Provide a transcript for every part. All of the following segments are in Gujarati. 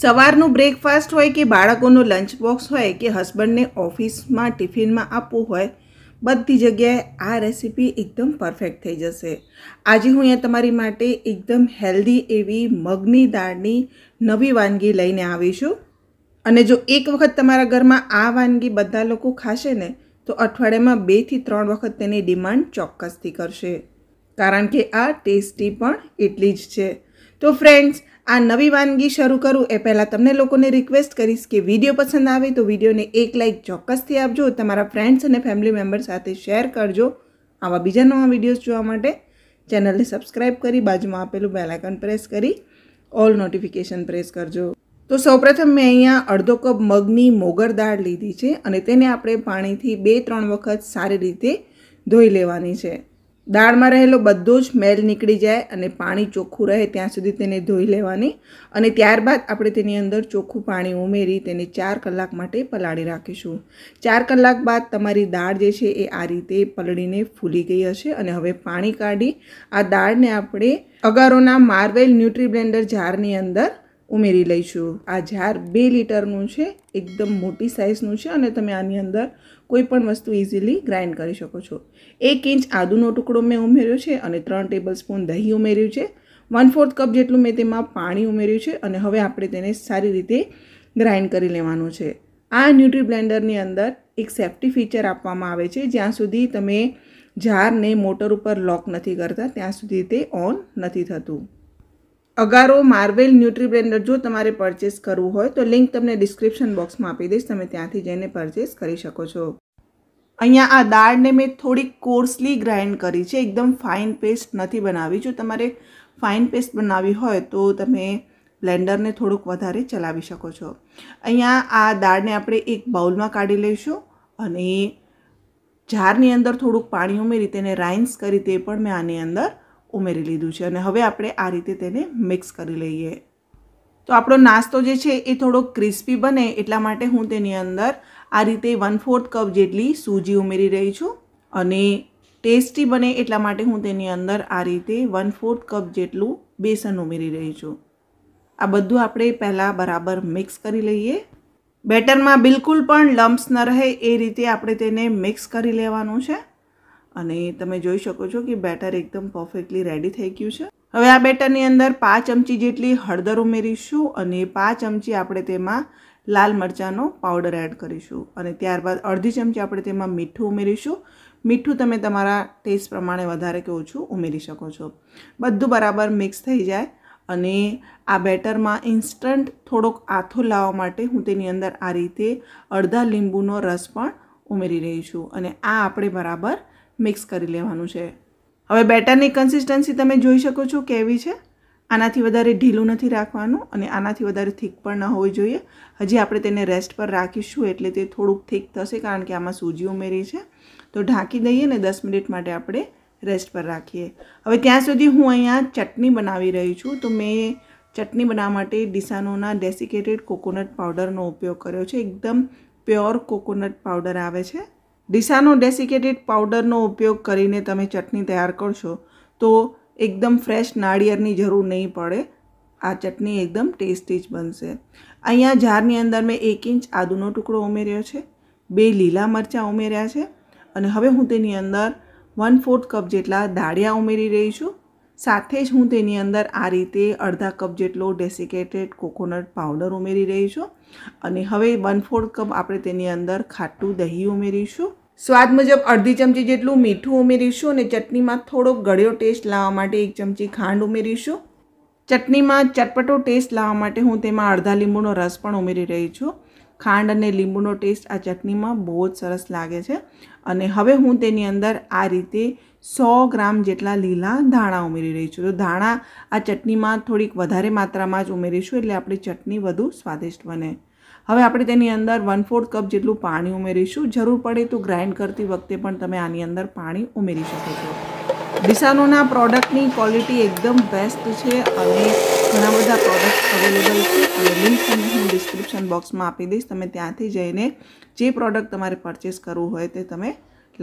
સવારનું બ્રેકફાસ્ટ હોય કે બાળકોનો લંચ બોક્સ હોય કે હસબન્ડને ઓફિસમાં ટિફિનમાં આપવું હોય બધી જગ્યાએ આ રેસીપી એકદમ પરફેક્ટ થઈ જશે આજે હું અહીંયા તમારી માટે એકદમ હેલ્ધી એવી મગની દાળની નવી વાનગી લઈને આવી છું અને જો એક વખત તમારા ઘરમાં આ વાનગી બધા લોકો ખાશે ને તો અઠવાડિયામાં બેથી ત્રણ વખત તેની ડિમાન્ડ ચોક્કસથી કરશે કારણ કે આ ટેસ્ટી પણ એટલી જ છે તો ફ્રેન્ડ્સ આ નવી વાનગી શરૂ કરું એ પહેલાં તમને લોકોને રિક્વેસ્ટ કરીશ કે વિડીયો પસંદ આવે તો વિડીયોને એક લાઇક ચોક્કસથી આપજો તમારા ફ્રેન્ડ્સ અને ફેમિલી મેમ્બર સાથે શેર કરજો આવા બીજા નવા વિડીયોઝ જોવા માટે ચેનલને સબસ્ક્રાઈબ કરી બાજુમાં આપેલું બેલાઇકન પ્રેસ કરી ઓલ નોટિફિકેશન પ્રેસ કરજો તો સૌપ્રથમ મેં અહીંયા અડધો કપ મગની મોગર દાળ લીધી છે અને તેને આપણે પાણીથી બે ત્રણ વખત સારી રીતે ધોઈ લેવાની છે દાળમાં રહેલો બધો જ મેલ નીકળી જાય અને પાણી ચોખ્ખું રહે ત્યાં સુધી તેને ધોઈ લેવાની અને ત્યારબાદ આપણે તેની અંદર ચોખ્ખું પાણી ઉમેરી તેને ચાર કલાક માટે પલાળી રાખીશું ચાર કલાક બાદ તમારી દાળ જે છે એ આ રીતે પલળીને ફૂલી ગઈ હશે અને હવે પાણી કાઢી આ દાળને આપણે અગારોના માર્વેલ ન્યુટ્રી બ્લેન્ડર જારની અંદર ઉમેરી લઈશું આ જાર બે લીટરનું છે એકદમ મોટી સાઇઝનું છે અને તમે આની અંદર કોઈપણ વસ્તુ ઇઝીલી ગ્રાઇન્ડ કરી શકો છો એક ઇંચ આદુનો ટુકડો મેં ઉમેર્યો છે અને ત્રણ ટેબલ સ્પૂન દહીં ઉમેર્યું છે વન ફોર્થ કપ જેટલું મેં તેમાં પાણી ઉમેર્યું છે અને હવે આપણે તેને સારી રીતે ગ્રાઇન્ડ કરી લેવાનું છે આ ન્યુટ્રી બ્લેન્ડરની અંદર એક સેફ્ટી ફીચર આપવામાં આવે છે જ્યાં સુધી તમે જારને મોટર ઉપર લોક નથી કરતા ત્યાં સુધી તે ઓન નથી થતું અગારો માર્વેલ ન્યુટ્રીબ્લેન્ડર જો તમારે પરચેસ કરવું હોય તો લિંક તમને ડિસ્ક્રિપ્શન બોક્સમાં આપી દઈશ તમે ત્યાંથી જઈને પરચેસ કરી શકો છો અહીંયા આ દાળને મેં થોડી કોર્સલી ગ્રાઇન્ડ કરી છે એકદમ ફાઇન પેસ્ટ નથી બનાવી જો તમારે ફાઇન પેસ્ટ બનાવી હોય તો તમે બ્લેન્ડરને થોડુંક વધારે ચલાવી શકો છો અહીંયા આ દાળને આપણે એક બાઉલમાં કાઢી લઈશું અને જારની અંદર થોડુંક પાણી ઉમેરી તેને રાઇન્સ કરી તે પણ મેં આની અંદર ઉમેરી લીધું છે અને હવે આપણે આ રીતે તેને મિક્સ કરી લઈએ તો આપણો નાસ્તો જે છે એ થોડો ક્રિસ્પી બને એટલા માટે હું તેની અંદર આ રીતે વન ફોર્થ કપ જેટલી સૂજી ઉમેરી રહી છું અને ટેસ્ટી બને એટલા માટે હું તેની અંદર આ રીતે વન ફોર્થ કપ જેટલું બેસન ઉમેરી રહી છું આ બધું આપણે પહેલાં બરાબર મિક્સ કરી લઈએ બેટરમાં બિલકુલ પણ લમ્પ્સ ન રહે એ રીતે આપણે તેને મિક્સ કરી લેવાનું છે અને તમે જોઈ શકો છો કે બેટર એકદમ પરફેક્ટલી રેડી થઈ ગયું છે હવે આ બેટરની અંદર પાંચ ચમચી જેટલી હળદર ઉમેરીશું અને પાંચ ચમચી આપણે તેમાં લાલ મરચાંનો પાવડર એડ કરીશું અને ત્યારબાદ અડધી ચમચી આપણે તેમાં મીઠું ઉમેરીશું મીઠું તમે તમારા ટેસ્ટ પ્રમાણે વધારે કે ઓછું ઉમેરી શકો છો બધું બરાબર મિક્સ થઈ જાય અને આ બેટરમાં ઇન્સ્ટન્ટ થોડોક આથો લાવવા માટે હું તેની અંદર આ રીતે અડધા લીંબુનો રસ પણ ઉમેરી રહી છું અને આ આપણે બરાબર મિક્સ કરી લેવાનું છે હવે બેટર ની કન્સિસ્ટન્સી તમે જોઈ શકો છો કેવી છે આનાથી વધારે ઢીલું નથી રાખવાનું અને આનાથી વધારે ઠીક પણ ન હોય જોઈએ હજી આપણે તેને रेस्ट પર રાખીશું એટલે તે થોડું ઠીક થશે કારણ કે આમાં સુજી ઉમેરી છે તો ઢાંકી દઈએ ને 10 મિનિટ માટે આપણે रेस्ट પર રાખીએ હવે ત્યાં સુધી હું અહીંયા ચટણી બનાવી રહી છું તો મેં ચટણી બનાવવા માટે દિસાનોના ડેસીકેટેડ કોકોનટ પાવડરનો ઉપયોગ કર્યો છે एकदम પ્યોર કોકોનટ પાવડર આવે છે ડીસાનો ડેસિકેટેડ પાવડરનો ઉપયોગ કરીને તમે ચટણી તૈયાર કરશો તો એકદમ ફ્રેશ નાળિયેરની જરૂર નહીં પડે આ ચટણી એકદમ ટેસ્ટી જ બનશે અહીંયા જારની અંદર મેં એક ઇંચ આદુનો ટુકડો ઉમેર્યો છે બે લીલા મરચાં ઉમેર્યા છે અને હવે હું તેની અંદર વન ફોર્થ કપ જેટલા દાળિયા ઉમેરી રહી છું સાથે જ હું તેની અંદર આ રીતે અડધા કપ જેટલો ડેસિકેટેડ કોકોનટ પાવડર ઉમેરી રહી છું અને હવે વન ફોર્થ કપ આપણે તેની અંદર ખાટું દહીં ઉમેરીશું સ્વાદ મુજબ અડધી ચમચી જેટલું મીઠું ઉમેરીશું અને ચટણીમાં થોડોક ગળ્યો ટેસ્ટ લાવવા માટે એક ચમચી ખાંડ ઉમેરીશું ચટણીમાં ચટપટો ટેસ્ટ લાવવા માટે હું તેમાં અડધા લીંબુનો રસ પણ ઉમેરી રહી છું ખાંડ અને લીંબુનો ટેસ્ટ આ ચટણીમાં બહુ જ સરસ લાગે છે અને હવે હું તેની અંદર આ રીતે સો ગ્રામ જેટલા લીલા ધાણા ઉમેરી રહી છું તો ધાણા આ ચટણીમાં થોડીક વધારે માત્રામાં જ ઉમેરીશું એટલે આપણી ચટણી વધુ સ્વાદિષ્ટ બને હવે આપણે તેની અંદર વન ફોર્થ કપ જેટલું પાણી ઉમેરીશું જરૂર પડે તો ગ્રાઇન્ડ કરતી વખતે પણ તમે આની અંદર પાણી ઉમેરી શકો છો દિશાનોના પ્રોડક્ટની ક્વોલિટી એકદમ બેસ્ટ છે અને ઘણા બધા પ્રોડક્ટ અવેલેબલ છે અને લિંક તમને હું ડિસ્ક્રિપ્શન બોક્સમાં આપી દઈશ તમે ત્યાંથી જઈને જે પ્રોડક્ટ તમારે પરચેસ કરવું હોય તે તમે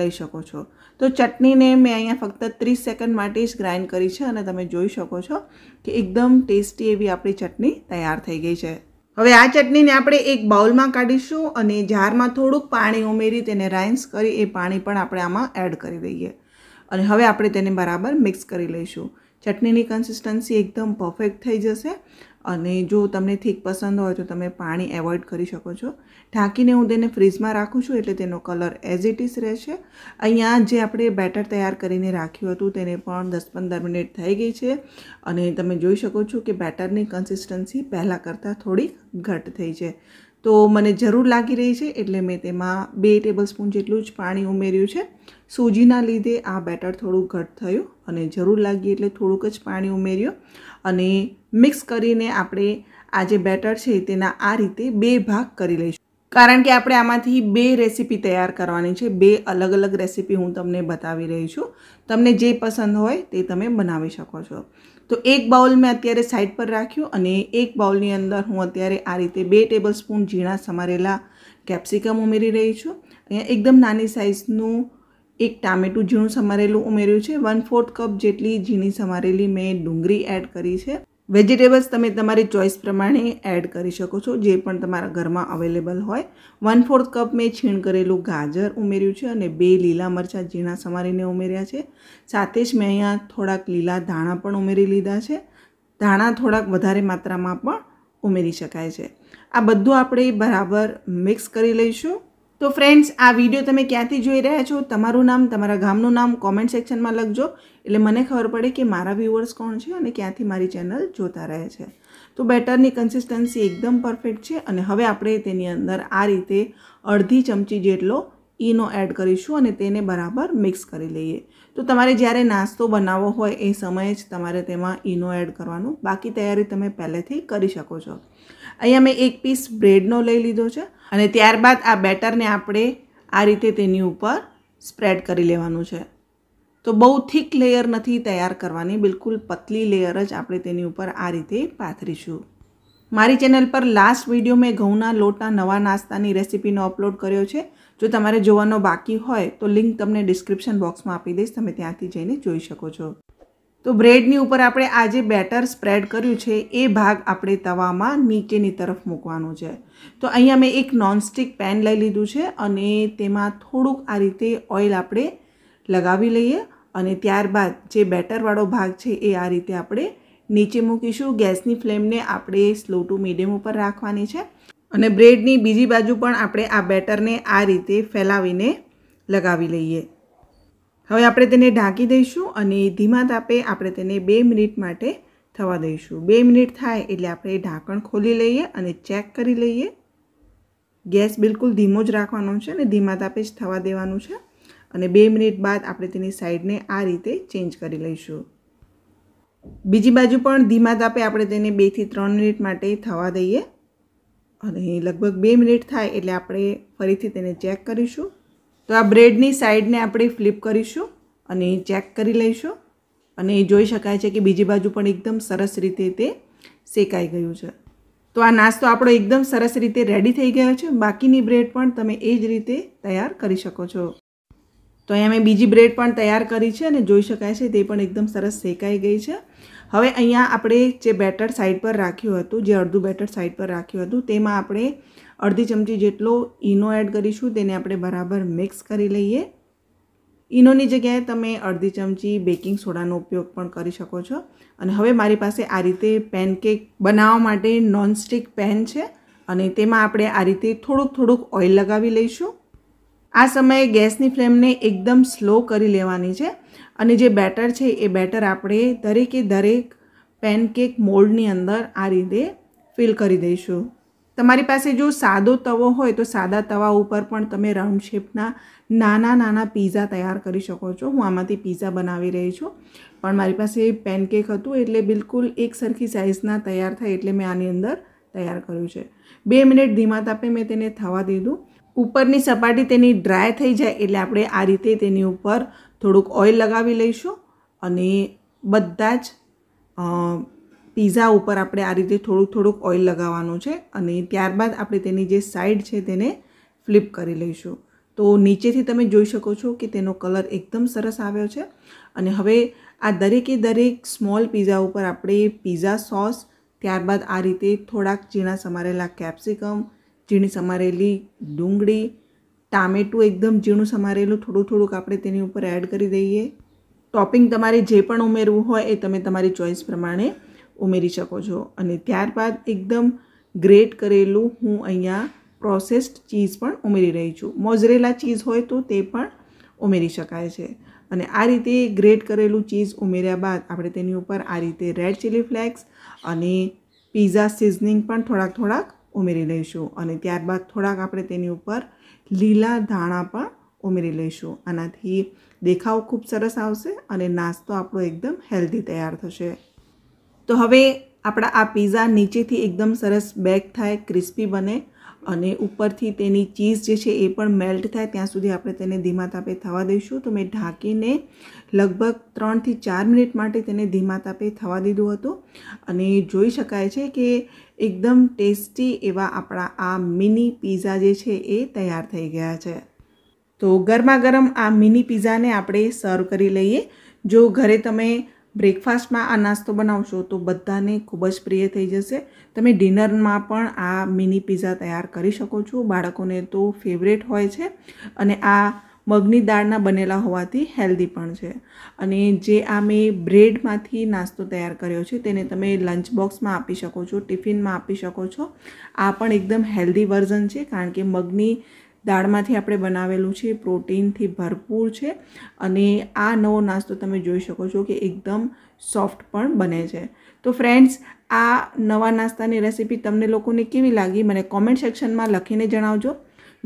લઈ શકો છો તો ચટણીને મેં અહીંયા ફક્ત ત્રીસ સેકન્ડ માટે જ ગ્રાઇન્ડ કરી છે અને તમે જોઈ શકો છો કે એકદમ ટેસ્ટી એવી આપણી ચટણી તૈયાર થઈ ગઈ છે હવે આ ચટણીને આપણે એક બાઉલમાં કાઢીશું અને જારમાં થોડુંક પાણી ઉમેરી તેને રાઇન્સ કરી એ પાણી પણ આપણે આમાં એડ કરી દઈએ અને હવે આપણે તેને બરાબર મિક્સ કરી લઈશું ચટણીની કન્સિસ્ટન્સી એકદમ પરફેક્ટ થઈ જશે અને જો તમને થીક પસંદ હોય તો તમે પાણી એવોઇડ કરી શકો છો ઢાંકીને હું તેને ફ્રીજમાં રાખું છું એટલે તેનો કલર એઝ ઇટ ઇઝ રહેશે અહીંયા જે આપણે બેટર તૈયાર કરીને રાખ્યું હતું તેને પણ દસ પંદર મિનિટ થઈ ગઈ છે અને તમે જોઈ શકો છો કે બેટરની કન્સિસ્ટન્સી પહેલાં કરતાં થોડી ઘટ થઈ છે તો મને જરૂર લાગી રહી છે એટલે મેં તેમાં બે ટેબલસ્પૂન જેટલું જ પાણી ઉમેર્યું છે સૂજીના લીધે આ બેટર થોડું ઘટ થયું અને જરૂર લાગી એટલે થોડુંક જ પાણી ઉમેર્યું અને મિક્સ કરીને આપણે આ જે બેટર છે તેના આ રીતે બે ભાગ કરી લઈશું કારણ કે આપણે આમાંથી બે રેસીપી તૈયાર કરવાની છે બે અલગ અલગ રેસીપી હું તમને બતાવી રહી છું તમને જે પસંદ હોય તે તમે બનાવી શકો છો તો એક બાઉલ મેં અત્યારે સાઈડ પર રાખ્યું અને એક બાઉલની અંદર હું અત્યારે આ રીતે બે ટેબલ સ્પૂન ઝીણા સમારેલા કેપ્સિકમ ઉમેરી રહી છું અહીંયા એકદમ નાની સાઇઝનું એક ટામેટું ઝીણું સમારેલું ઉમેર્યું છે વન ફોર્થ કપ જેટલી ઝીણી સમારેલી મેં ડુંગળી એડ કરી છે વેજીટેબલ્સ તમે તમારી ચોઈસ પ્રમાણે એડ કરી શકો છો જે પણ તમારા ઘરમાં અવેલેબલ હોય વન ફોર્થ કપ મેં છીણ કરેલું ગાજર ઉમેર્યું છે અને બે લીલા મરચાં ઝીણા સમારીને ઉમેર્યા છે સાથે જ મેં અહીંયા થોડાક લીલા ધાણા પણ ઉમેરી લીધા છે ધાણા થોડાક વધારે માત્રામાં પણ ઉમેરી શકાય છે આ બધું આપણે બરાબર મિક્સ કરી લઈશું તો ફ્રેન્ડ્સ આ વિડીયો તમે ક્યાંથી જોઈ રહ્યા છો તમારું નામ તમારા ગામનું નામ કોમેન્ટ સેક્શનમાં લખજો એટલે મને ખબર પડે કે મારા વ્યુઅર્સ કોણ છે અને ક્યાંથી મારી ચેનલ જોતા રહે છે તો બેટરની કન્સિસ્ટન્સી એકદમ પરફેક્ટ છે અને હવે આપણે તેની અંદર આ રીતે અડધી ચમચી જેટલો ઈનો એડ કરીશું અને તેને બરાબર મિક્સ કરી લઈએ તો તમારે જ્યારે નાસ્તો બનાવવો હોય એ સમયે જ તમારે તેમાં ઈનો એડ કરવાનું બાકી તૈયારી તમે પહેલેથી કરી શકો છો અહીંયા મેં એક પીસ બ્રેડનો લઈ લીધો છે અને ત્યારબાદ આ બેટરને આપણે આ રીતે તેની ઉપર સ્પ્રેડ કરી લેવાનું છે તો બહુ થીક લેયર નથી તૈયાર કરવાની બિલકુલ પતલી લેયર જ આપણે તેની ઉપર આ રીતે પાથરીશું મારી ચેનલ પર લાસ્ટ વિડીયો મેં ઘઉંના લોટના નવા નાસ્તાની રેસીપીનો અપલોડ કર્યો છે જો તમારે જોવાનો બાકી હોય તો લિંક તમને ડિસ્ક્રિપ્શન બોક્સમાં આપી દઈશ તમે ત્યાંથી જઈને જોઈ શકો છો તો બ્રેડની ઉપર આપણે આ જે બેટર સ્પ્રેડ કર્યું છે એ ભાગ આપણે તવામાં નીચેની તરફ મૂકવાનો છે તો અહીંયા મેં એક નોનસ્ટિક પેન લઈ લીધું છે અને તેમાં થોડુંક આ રીતે ઓઇલ આપણે લગાવી લઈએ અને ત્યારબાદ જે બેટરવાળો ભાગ છે એ આ રીતે આપણે નીચે મૂકીશું ગેસની ફ્લેમને આપણે સ્લો ટુ મીડિયમ ઉપર રાખવાની છે અને બ્રેડની બીજી બાજુ પણ આપણે આ બેટરને આ રીતે ફેલાવીને લગાવી લઈએ હવે આપણે તેને ઢાંકી દઈશું અને ધીમા તાપે આપણે તેને બે મિનિટ માટે થવા દઈશું બે મિનિટ થાય એટલે આપણે ઢાંકણ ખોલી લઈએ અને ચેક કરી લઈએ ગેસ બિલકુલ ધીમો જ રાખવાનો છે અને ધીમા તાપે જ થવા દેવાનું છે અને બે મિનિટ બાદ આપણે તેની સાઈડને આ રીતે ચેન્જ કરી લઈશું બીજી બાજુ પણ ધીમા તાપે આપણે તેને બેથી ત્રણ મિનિટ માટે થવા દઈએ અને લગભગ બે મિનિટ થાય એટલે આપણે ફરીથી તેને ચેક કરીશું તો આ બ્રેડની સાઈડને આપણે ફ્લિપ કરીશું અને ચેક કરી લઈશું અને જોઈ શકાય છે કે બીજી બાજુ પણ એકદમ સરસ રીતે તે શેકાઈ ગયું છે તો આ નાસ્તો આપણો એકદમ સરસ રીતે રેડી થઈ ગયો છે બાકીની બ્રેડ પણ તમે એ જ રીતે તૈયાર કરી શકો છો તો અહીંયા મેં બીજી બ્રેડ પણ તૈયાર કરી છે અને જોઈ શકાય છે તે પણ એકદમ સરસ શેકાઈ ગઈ છે હવે અહીંયા આપણે જે બેટર સાઈડ પર રાખ્યું હતું જે અડધું બેટર સાઈડ પર રાખ્યું હતું તેમાં આપણે અડધી ચમચી જેટલો ઈનો એડ કરીશું તેને આપણે બરાબર મિક્સ કરી લઈએ ઈનોની જગ્યાએ તમે અડધી ચમચી બેકિંગ સોડાનો ઉપયોગ પણ કરી શકો છો અને હવે મારી પાસે આ રીતે પેનકેક બનાવવા માટે નોનસ્ટિક પેન છે અને તેમાં આપણે આ રીતે થોડુંક થોડુંક ઓઇલ લગાવી લઈશું આ સમયે ગેસની ફ્લેમને એકદમ સ્લો કરી લેવાની છે અને જે બેટર છે એ બેટર આપણે દરેકે દરેક પેનકેક મોલ્ડની અંદર આ રીતે ફિલ કરી દઈશું તમારી પાસે જો સાદો તવો હોય તો સાદા તવા ઉપર પણ તમે રાઉન્ડ શેપના નાના નાના પીઝા તૈયાર કરી શકો છો હું આમાંથી પીઝા બનાવી રહી છું પણ મારી પાસે પેનકેક હતું એટલે બિલકુલ એક સરખી સાઇઝના તૈયાર થાય એટલે મેં આની અંદર તૈયાર કર્યું છે બે મિનિટ ધીમા તાપે મેં તેને થવા દીધું ઉપરની સપાટી તેની ડ્રાય થઈ જાય એટલે આપણે આ રીતે તેની ઉપર થોડુંક ઓઇલ લગાવી લઈશું અને બધા જ પીઝા ઉપર આપણે આ રીતે થોડુંક થોડુંક ઓઇલ લગાવવાનું છે અને ત્યારબાદ આપણે તેની જે સાઈડ છે તેને ફ્લિપ કરી લઈશું તો નીચેથી તમે જોઈ શકો છો કે તેનો કલર એકદમ સરસ આવ્યો છે અને હવે આ દરેકે દરેક સ્મોલ પીઝા ઉપર આપણે પીઝા સોસ ત્યારબાદ આ રીતે થોડાક ઝીણા સમારેલા કેપ્સિકમ ઝીણી સમારેલી ડુંગળી ટામેટું એકદમ ઝીણું સમારેલું થોડું થોડુંક આપણે તેની ઉપર એડ કરી દઈએ ટોપિંગ તમારે જે પણ ઉમેરવું હોય એ તમે તમારી ચોઈસ પ્રમાણે ઉમેરી શકો છો અને ત્યારબાદ એકદમ ગ્રેટ કરેલું હું અહીંયા પ્રોસેસ્ડ ચીઝ પણ ઉમેરી રહી છું મોઝરેલા ચીઝ હોય તો તે પણ ઉમેરી શકાય છે અને આ રીતે ગ્રેટ કરેલું ચીઝ ઉમેર્યા બાદ આપણે તેની ઉપર આ રીતે રેડ ચીલી ફ્લેક્સ અને પીઝા સિઝનિંગ પણ થોડાક થોડાક ઉમેરી લઈશું અને ત્યારબાદ થોડાક આપણે તેની ઉપર લીલા ધાણા પણ ઉમેરી લઈશું આનાથી દેખાવ ખૂબ સરસ આવશે અને નાસ્તો આપણો એકદમ હેલ્ધી તૈયાર થશે તો હવે આપણા આ પીઝા નીચેથી એકદમ સરસ બેક થાય ક્રિસ્પી બને અને ઉપરથી તેની ચીઝ જે છે એ પણ મેલ્ટ થાય ત્યાં સુધી આપણે તેને ધીમા તાપે થવા દઈશું તો મેં ઢાંકીને લગભગ ત્રણથી ચાર મિનિટ માટે તેને ધીમા તાપે થવા દીધું હતું અને જોઈ શકાય છે કે એકદમ ટેસ્ટી એવા આપણા આ મિની પીઝા જે છે એ તૈયાર થઈ ગયા છે તો ગરમા ગરમ આ મિની પીઝાને આપણે સર્વ કરી લઈએ જો ઘરે તમે બ્રેકફાસ્ટમાં આ નાસ્તો બનાવશો તો બધાને ખૂબ જ પ્રિય થઈ જશે તમે ડિનરમાં પણ આ મિની પીઝા તૈયાર કરી શકો છો બાળકોને તો ફેવરેટ હોય છે અને આ મગની દાળના બનેલા હોવાથી હેલ્ધી પણ છે અને જે આ મેં બ્રેડમાંથી નાસ્તો તૈયાર કર્યો છે તેને તમે લંચ બોક્સમાં આપી શકો છો ટિફિનમાં આપી શકો છો આ પણ એકદમ હેલ્ધી વર્ઝન છે કારણ કે મગની દાળમાંથી આપણે બનાવેલું છે પ્રોટીનથી ભરપૂર છે અને આ નવો નાસ્તો તમે જોઈ શકો છો કે એકદમ સોફ્ટ પણ બને છે તો ફ્રેન્ડ્સ આ નવા નાસ્તાની રેસીપી તમને લોકોને કેવી લાગી મને કોમેન્ટ સેક્શનમાં લખીને જણાવજો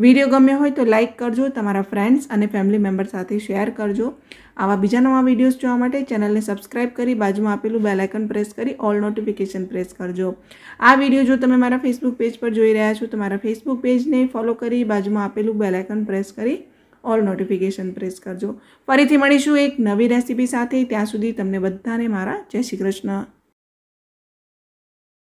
વિડીયો ગમ્યો હોય તો લાઇક કરજો તમારા ફ્રેન્ડ્સ અને ફેમિલી મેમ્બર સાથે શેર કરજો આવા બીજા નવા વિડીયોઝ જોવા માટે ચેનલને સબસ્ક્રાઇબ કરી બાજુમાં આપેલું બેલાઇકન પ્રેસ કરી ઓલ નોટિફિકેશન પ્રેસ કરજો આ વિડીયો જો તમે મારા ફેસબુક પેજ પર જોઈ રહ્યા છો તો મારા ફેસબુક પેજને ફોલો કરી બાજુમાં આપેલું બેલાઇકન પ્રેસ કરી ઓલ નોટિફિકેશન પ્રેસ કરજો ફરીથી મળીશું એક નવી રેસીપી સાથે ત્યાં સુધી તમને બધાને મારા જય શ્રી કૃષ્ણ